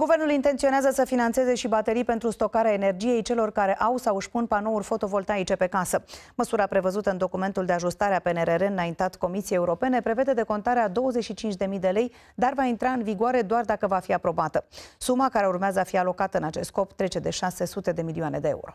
Guvernul intenționează să financeze și baterii pentru stocarea energiei celor care au sau își pun panouri fotovoltaice pe casă. Măsura prevăzută în documentul de ajustare a PNRR înaintat Comisiei Europene prevede decontarea 25.000 de lei, dar va intra în vigoare doar dacă va fi aprobată. Suma care urmează a fi alocată în acest scop trece de 600 de milioane de euro.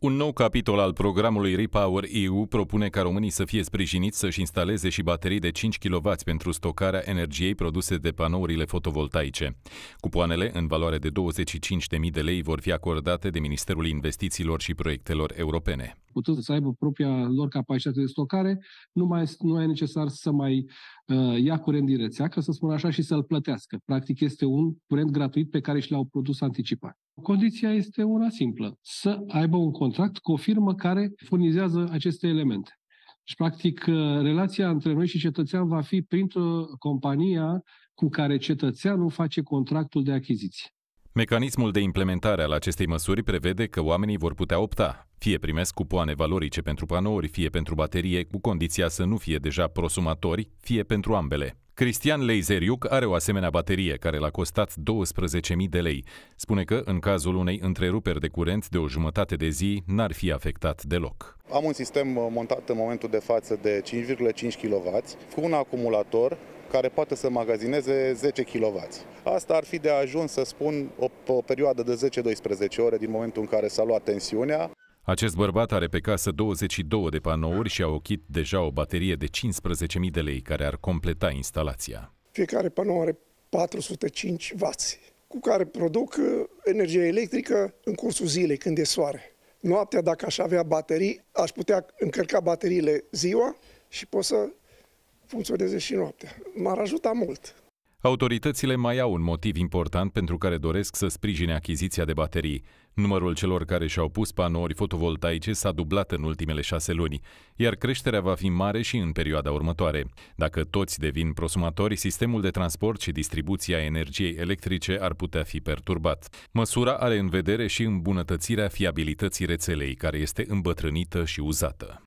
Un nou capitol al programului Repower EU propune ca românii să fie sprijiniți să-și instaleze și baterii de 5 kW pentru stocarea energiei produse de panourile fotovoltaice. Cupoanele, în valoare de 25.000 de lei, vor fi acordate de Ministerul Investițiilor și Proiectelor Europene putând să aibă propria lor capacitate de stocare, nu, mai, nu e necesar să mai uh, ia curent din rețea, ca să spun așa, și să-l plătească. Practic este un curent gratuit pe care și l-au produs anticipat. Condiția este una simplă, să aibă un contract cu o firmă care furnizează aceste elemente. Și, deci, practic, uh, relația între noi și cetățean va fi printr-o compania cu care cetățeanul face contractul de achiziție. Mecanismul de implementare al acestei măsuri prevede că oamenii vor putea opta. Fie primesc cupoane valorice pentru panouri, fie pentru baterie, cu condiția să nu fie deja prosumatori, fie pentru ambele. Cristian Leizeriuc are o asemenea baterie care l-a costat 12.000 de lei. Spune că, în cazul unei întreruperi de curent de o jumătate de zi, n-ar fi afectat deloc. Am un sistem montat în momentul de față de 5,5 kW cu un acumulator care poate să magazineze 10 kW. Asta ar fi de ajuns, să spun, o, o perioadă de 10-12 ore din momentul în care s-a luat tensiunea. Acest bărbat are pe casă 22 de panouri și a ochit deja o baterie de 15.000 de lei care ar completa instalația. Fiecare panou are 405 W, cu care produc uh, energie electrică în cursul zilei, când e soare. Noaptea, dacă aș avea baterii, aș putea încărca bateriile ziua și pot să funcționeze și noaptea. M-ar ajuta mult. Autoritățile mai au un motiv important pentru care doresc să sprijine achiziția de baterii. Numărul celor care și-au pus panouri fotovoltaice s-a dublat în ultimele șase luni, iar creșterea va fi mare și în perioada următoare. Dacă toți devin prosumatori, sistemul de transport și distribuția energiei electrice ar putea fi perturbat. Măsura are în vedere și îmbunătățirea fiabilității rețelei, care este îmbătrânită și uzată.